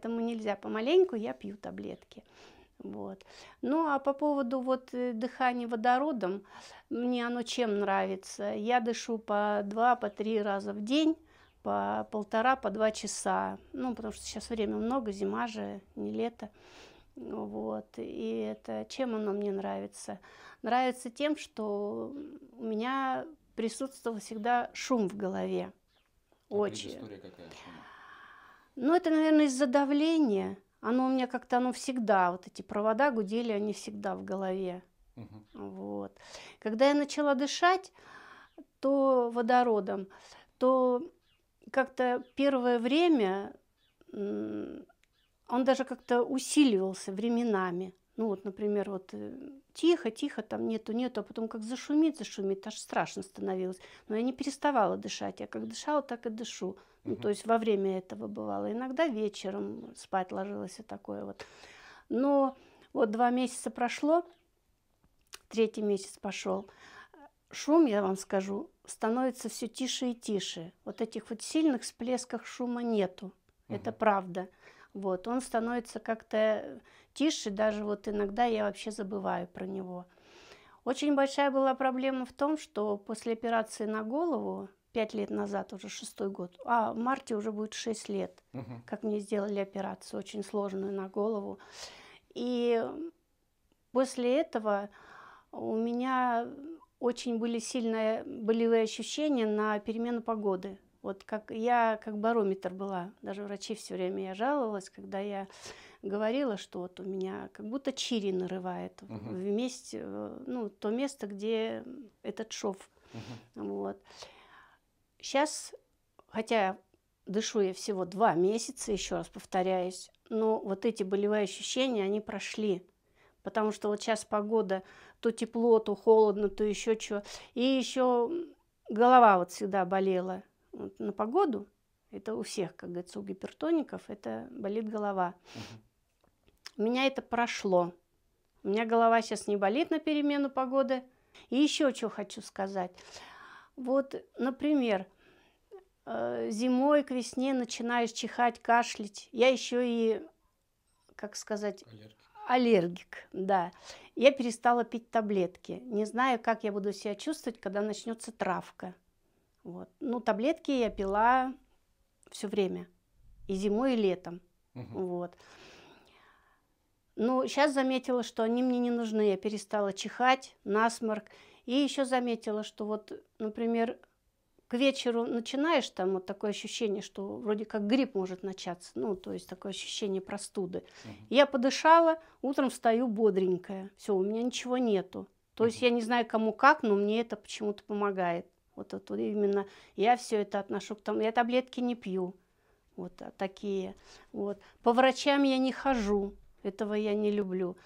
Поэтому нельзя помаленьку, я пью таблетки. Вот. Ну а по поводу вот э, дыхания водородом, мне оно чем нравится? Я дышу по два, по три раза в день, по полтора, по два часа. Ну, потому что сейчас время много, зима же, не лето. Вот. И это чем оно мне нравится? Нравится тем, что у меня присутствовал всегда шум в голове. А Очень. А история какая? Ну, это, наверное, из-за давления. Оно у меня как-то, оно всегда, вот эти провода гудели, они всегда в голове. Угу. Вот. Когда я начала дышать, то водородом, то как-то первое время он даже как-то усиливался временами. Ну вот, например, вот э, тихо, тихо, там нету, нету, а потом как зашумит, зашумит, аж страшно становилось. Но я не переставала дышать, я как дышала, так и дышу. Ну, то есть во время этого бывало. Иногда вечером спать ложилась и такое вот. Но вот два месяца прошло, третий месяц пошел. Шум, я вам скажу, становится все тише и тише. Вот этих вот сильных всплесках шума нету. Угу. Это правда. Вот, он становится как-то тише, даже вот иногда я вообще забываю про него. Очень большая была проблема в том, что после операции на голову, пять лет назад, уже шестой год, а в марте уже будет шесть лет, угу. как мне сделали операцию, очень сложную на голову. И после этого у меня очень были сильные болевые ощущения на перемену погоды. Вот как я как барометр была, даже врачи все время я жаловалась, когда я говорила, что вот у меня как будто чири нарывает Uh-huh. вместе, э, ну, то место, где этот шов. Uh-huh. Вот. Сейчас, хотя дышу я всего два месяца, еще раз повторяюсь, но вот эти болевые ощущения, они прошли. Потому что вот сейчас погода, то тепло, то холодно, то еще что. И еще голова вот всегда болела вот, на погоду, это у всех, как говорится, у гипертоников, это болит голова. Угу. У меня это прошло. У меня голова сейчас не болит на перемену погоды. И еще что хочу сказать. Вот, например, э, зимой к весне начинаешь чихать, кашлять. Я еще и, как сказать, аллергик. аллергик, да. Я перестала пить таблетки. Не знаю, как я буду себя чувствовать, когда начнется травка. Вот. Ну, таблетки я пила все время. И зимой, и летом. Угу. Вот. Ну, сейчас заметила, что они мне не нужны. Я перестала чихать, насморк. И еще заметила, что вот, например, к вечеру начинаешь, там вот такое ощущение, что вроде как грипп может начаться, ну, то есть такое ощущение простуды. Угу. Я подышала, утром встаю бодренькая, все, у меня ничего нету. То угу. есть я не знаю, кому как, но мне это почему-то помогает. Вот, вот именно я все это отношу к тому. Я таблетки не пью. Вот а такие. Вот. По врачам я не хожу. Этого я не люблю.